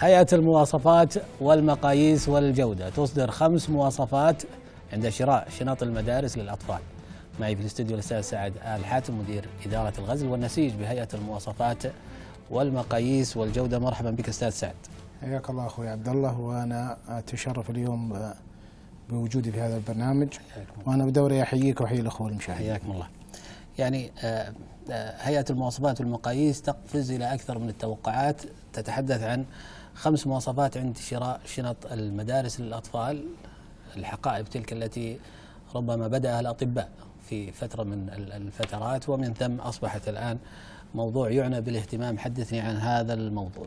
هيئة المواصفات والمقاييس والجودة تصدر خمس مواصفات عند شراء شنط المدارس للأطفال معي في الاستديو الأستاذ سعد آل حاتم مدير إدارة الغزل والنسيج بهيئة المواصفات والمقاييس والجودة مرحبا بك أستاذ سعد حياك الله أخوي عبد الله وأنا أتشرف اليوم بوجودي في هذا البرنامج وأنا بدوري أحييك وأحيي الأخوة المشاهدين حياكم الله يعني آه، آه، هيئة المواصفات والمقاييس تقفز إلى أكثر من التوقعات تتحدث عن خمس مواصفات عند شراء شنط المدارس للأطفال الحقائب تلك التي ربما بدأها الأطباء في فترة من الفترات ومن ثم أصبحت الآن موضوع يعنى بالاهتمام حدثني عن هذا الموضوع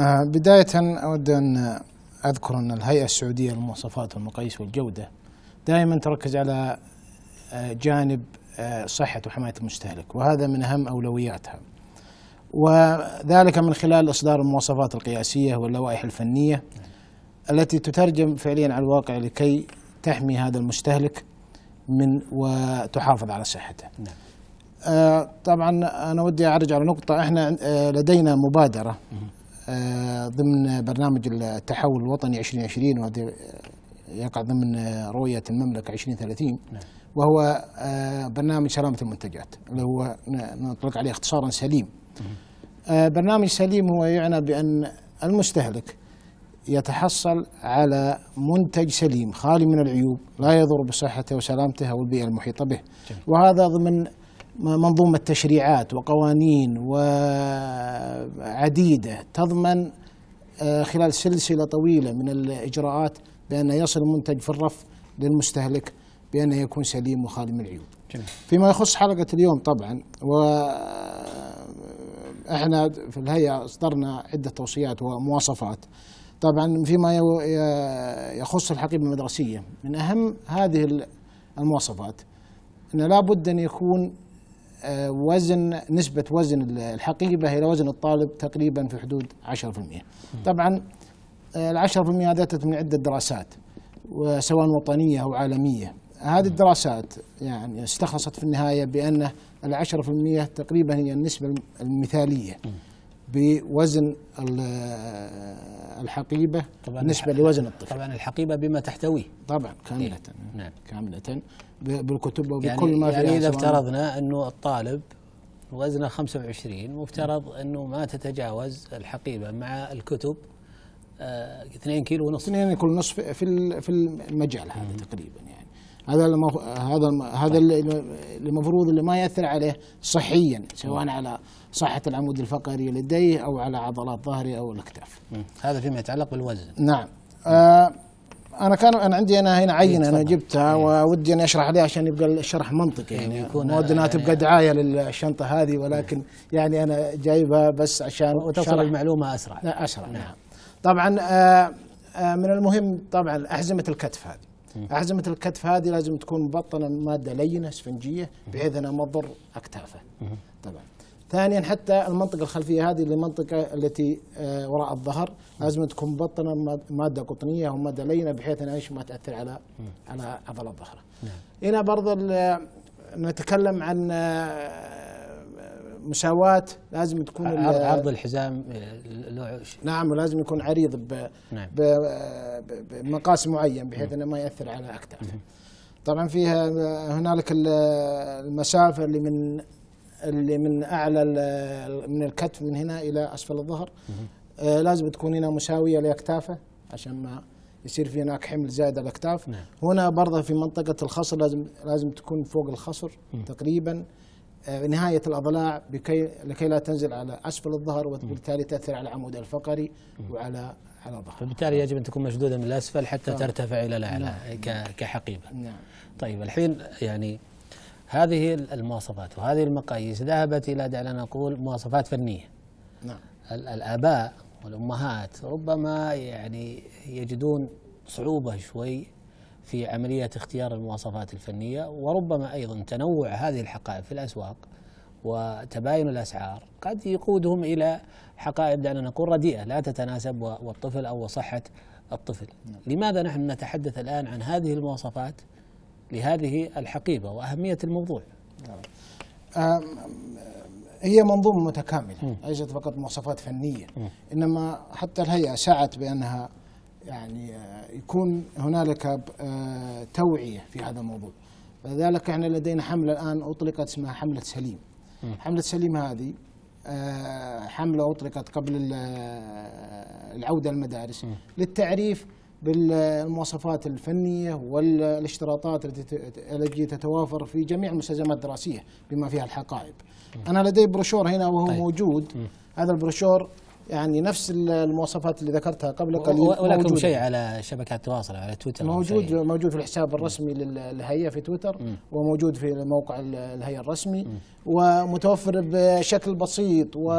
آه، بداية أود أن أذكر أن الهيئة السعودية للمواصفات والمقاييس والجودة دائما تركز على آه، جانب آه، صحة وحماية المستهلك وهذا من أهم أولوياتها وذلك من خلال إصدار المواصفات القياسية واللوائح الفنية التي تترجم فعليا على الواقع لكي تحمي هذا المستهلك من وتحافظ على صحته نعم. آه طبعا أنا ودي أعرج على نقطة إحنا آه لدينا مبادرة آه ضمن برنامج التحول الوطني 2020 وهذا آه، يقع ضمن آه، رؤية المملكة 2030 نعم. وهو آه، برنامج سلامة المنتجات اللي هو نطلق عليه اختصارا سليم آه، برنامج سليم هو يعنى بأن المستهلك يتحصل على منتج سليم خالي من العيوب لا يضر بصحته وسلامته أو البيئة المحيطة به وهذا ضمن منظومة تشريعات وقوانين وعديدة تضمن آه، خلال سلسلة طويلة من الإجراءات بأن يصل المنتج في الرف للمستهلك بأنه يكون سليم وخالي من العيوب جميل. فيما يخص حلقة اليوم طبعا و احنا في الهيئه اصدرنا عده توصيات ومواصفات طبعا فيما يخص الحقيبه المدرسيه من اهم هذه المواصفات ان لابد ان يكون آه، وزن نسبة وزن الحقيبة إلى وزن الطالب تقريبا في حدود 10% طبعا آه، ال 10% المئة من عدة دراسات سواء وطنية أو عالمية هذه الدراسات يعني استخلصت في النهاية بأن ال 10% تقريبا هي النسبة المثالية بوزن الحقيبة طبعا بالنسبة لوزن الطفل طبعا الحقيبة بما تحتويه طبعا إيه، كاملة إيه؟ نعم كاملة بالكتب وبكل يعني ما فيها يعني إذا افترضنا أنه الطالب وزنه 25 مفترض أنه ما تتجاوز الحقيبة مع الكتب 2 آه كيلو ونص 2 كيلو ونص في في المجال هذا تقريبا يعني هذا المف... هذا الم... هذا المفروض اللي ما ياثر عليه صحيا سواء على صحه العمود الفقري لديه او على عضلات ظهري او الاكتاف. هذا فيما يتعلق بالوزن. نعم. آه، انا كان انا عندي انا هنا عينه انا جبتها إيه. وودي اني اشرح عليها عشان يبقى الشرح منطقي يعني, يعني يكون ما ودنا آه، تبقى دعايه للشنطه هذه ولكن يعني انا جايبها بس عشان وتوصل المعلومه اسرع. لا اسرع نعم. طبعا آه، من المهم طبعا احزمه الكتف هذه. أحزمة الكتف هذه لازم تكون مبطنة مادة لينة اسفنجية بحيث أنها ما تضر أكتافه طبعا ثانيا حتى المنطقة الخلفية هذه المنطقة التي آه، وراء الظهر لازم تكون مبطنة مادة قطنية أو مادة لينة بحيث أنها إيش ما تأثر على على عضلة ظهره نعم. هنا برضه نتكلم عن آه، مساواة لازم تكون عرض, الحزام آه، نعم ولازم يكون عريض ب نعم. بمقاس معين بحيث انه ما ياثر على اكتافه. طبعا فيها آه، هنالك المسافه اللي من اللي من اعلى من الكتف من هنا الى اسفل الظهر آه، لازم تكون هنا مساويه لاكتافه عشان ما يصير في هناك حمل زائد على الاكتاف نعم. هنا برضه في منطقه الخصر لازم لازم تكون فوق الخصر تقريبا آه، نهاية الأضلاع بكي لكي لا تنزل على أسفل الظهر وبالتالي تأثر على العمود الفقري وعلى على الظهر فبالتالي يجب أن تكون مشدودة من الأسفل حتى ف... نعم. ترتفع إلى الأعلى نعم. كحقيبة نعم. طيب الحين يعني هذه المواصفات وهذه المقاييس ذهبت إلى دعنا نقول مواصفات فنية نعم. الآباء والأمهات ربما يعني يجدون صعوبة شوي في عملية اختيار المواصفات الفنية وربما أيضا تنوع هذه الحقائب في الأسواق وتباين الأسعار قد يقودهم إلى حقائب دعنا نقول رديئة لا تتناسب والطفل أو صحة الطفل نعم. لماذا نحن نتحدث الآن عن هذه المواصفات لهذه الحقيبة وأهمية الموضوع نعم. هي منظومة متكاملة ليست فقط مواصفات فنية إنما حتى الهيئة سعت بأنها يعني آه، يكون هنالك آه، توعيه في هذا الموضوع فلذلك احنا لدينا حمله الان اطلقت اسمها حمله سليم حمله سليم هذه آه، حمله اطلقت قبل العوده للمدارس للتعريف بالمواصفات الفنيه والاشتراطات التي تتوافر في جميع المستلزمات الدراسيه بما فيها الحقائب. انا لدي بروشور هنا وهو طيب. موجود هذا البروشور يعني نفس المواصفات اللي ذكرتها قبل قليل ولكم شيء على شبكات التواصل على تويتر موجود موجود في الحساب الرسمي للهيئه في تويتر م. وموجود في موقع الهيئه الرسمي م. ومتوفر بشكل بسيط و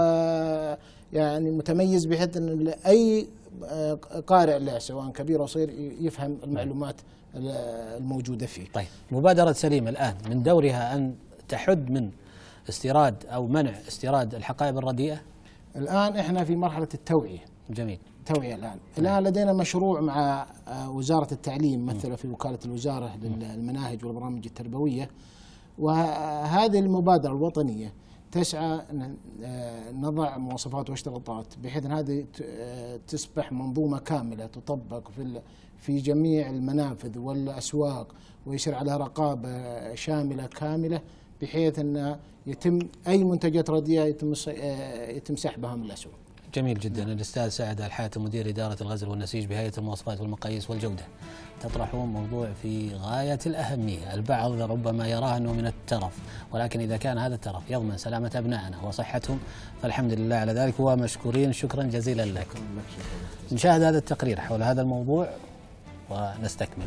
يعني متميز بحيث ان اي آه، قارئ له سواء كبير او صغير يفهم المعلومات الموجوده فيه. طيب مبادره سليم الان من دورها ان تحد من استيراد او منع استيراد الحقائب الرديئه الآن إحنا في مرحلة التوعية جميل توعية الآن طيب. الآن لدينا مشروع مع آه، وزارة التعليم مثلا في وكالة الوزارة للمناهج والبرامج التربوية وهذه المبادرة الوطنية تسعى آه، نضع مواصفات واشتراطات بحيث ان هذه آه، تصبح منظومه كامله تطبق في في جميع المنافذ والاسواق ويصير عليها رقابه شامله كامله بحيث أن يتم أي منتجات رديئة يتم آه، يتم سحبها من الأسواق. جميل جدا نعم. الأستاذ سعد الحاتم مدير إدارة الغزل والنسيج بهيئة المواصفات والمقاييس والجودة تطرحون موضوع في غاية الأهمية البعض ربما يراه أنه من الترف ولكن إذا كان هذا الترف يضمن سلامة أبنائنا وصحتهم فالحمد لله على ذلك ومشكورين شكرا جزيلا لك نشاهد هذا التقرير حول هذا الموضوع ونستكمل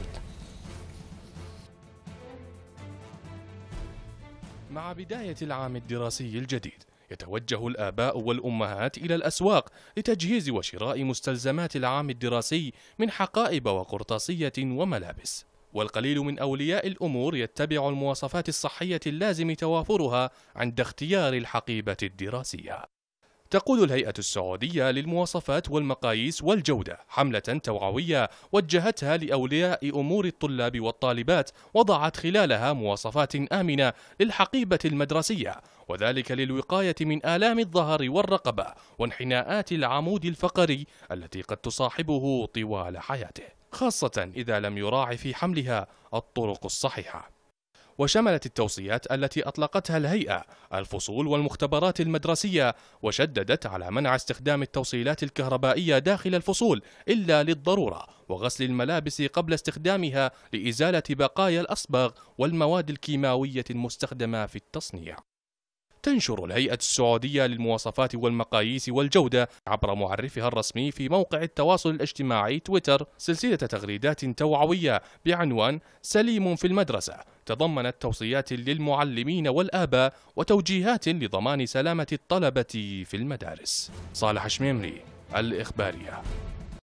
مع بداية العام الدراسي الجديد يتوجه الآباء والأمهات إلى الأسواق لتجهيز وشراء مستلزمات العام الدراسي من حقائب وقرطاسية وملابس والقليل من أولياء الأمور يتبع المواصفات الصحية اللازم توافرها عند اختيار الحقيبة الدراسية تقود الهيئة السعودية للمواصفات والمقاييس والجودة حملة توعوية وجهتها لأولياء أمور الطلاب والطالبات وضعت خلالها مواصفات آمنة للحقيبة المدرسية وذلك للوقاية من آلام الظهر والرقبة وانحناءات العمود الفقري التي قد تصاحبه طوال حياته خاصة إذا لم يراعي في حملها الطرق الصحيحة وشملت التوصيات التي أطلقتها الهيئة الفصول والمختبرات المدرسية وشددت على منع استخدام التوصيلات الكهربائية داخل الفصول إلا للضرورة وغسل الملابس قبل استخدامها لإزالة بقايا الأصبغ والمواد الكيماوية المستخدمة في التصنيع تنشر الهيئة السعودية للمواصفات والمقاييس والجودة عبر معرفها الرسمي في موقع التواصل الاجتماعي تويتر سلسلة تغريدات توعوية بعنوان سليم في المدرسة تضمنت توصيات للمعلمين والآباء وتوجيهات لضمان سلامة الطلبة في المدارس صالح شميمري الإخبارية